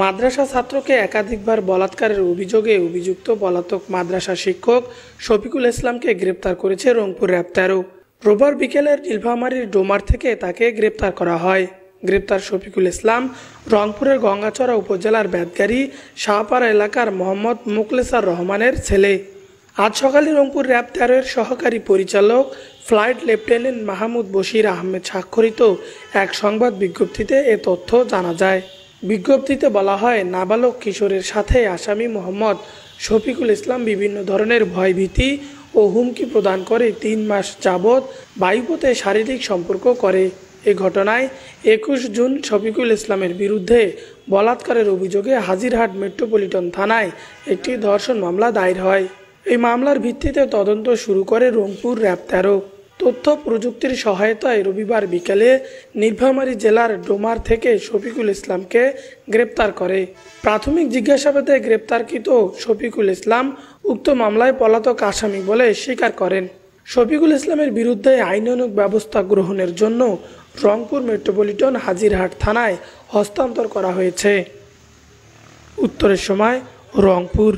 মাদ্রাসা ছাত্রকে একাধিকবার বলাৎকারের অভিযোগে অভিযুক্ত পলাতক মাদ্রাসা শিক্ষক শফিকুল ইসলামকে গ্রেপ্তার করেছে রংপুর র্যাব তেরো রোববার বিকেলের নীলভামারির ডোমার থেকে তাকে গ্রেপ্তার করা হয় গ্রেপ্তার শফিকুল ইসলাম রংপুরের গঙ্গাচড়া উপজেলার ব্যাদগাড়ি শাহপাড়া এলাকার মোহাম্মদ মুকলেসার রহমানের ছেলে আজ সকালে রংপুর র্যাব তেরোয়ের সহকারী পরিচালক ফ্লাইট লেফটেন্যান্ট মাহমুদ বশির আহমেদ স্বাক্ষরিত এক সংবাদ বিজ্ঞপ্তিতে এ তথ্য জানা যায় বিজ্ঞপ্তিতে বলা হয় নাবালক কিশোরের সাথে আসামি মোহাম্মদ শফিকুল ইসলাম বিভিন্ন ধরনের ভয়ভীতি ও হুমকি প্রদান করে তিন মাস যাবৎ বায়ুপথে শারীরিক সম্পর্ক করে এ ঘটনায় একুশ জুন শফিকুল ইসলামের বিরুদ্ধে বলাৎকারের অভিযোগে হাজিরহাট মেট্রোপলিটন থানায় একটি ধর্ষণ মামলা দায়ের হয় এই মামলার ভিত্তিতে তদন্ত শুরু করে রংপুর র্যাব তেরো তথ্য প্রযুক্তির সহায়তায় রবিবার বিকেলে নির্ভামারী জেলার ডোমার থেকে শফিকুল ইসলামকে গ্রেপ্তার করে প্রাথমিক জিজ্ঞাসাবাদে গ্রেপ্তারকৃত শফিকুল ইসলাম উক্ত মামলায় পলাতক আসামি বলে স্বীকার করেন শফিকুল ইসলামের বিরুদ্ধে আইনানুক ব্যবস্থা গ্রহণের জন্য রংপুর মেট্রোপলিটন হাজিরহাট থানায় হস্তান্তর করা হয়েছে উত্তরের সময় রংপুর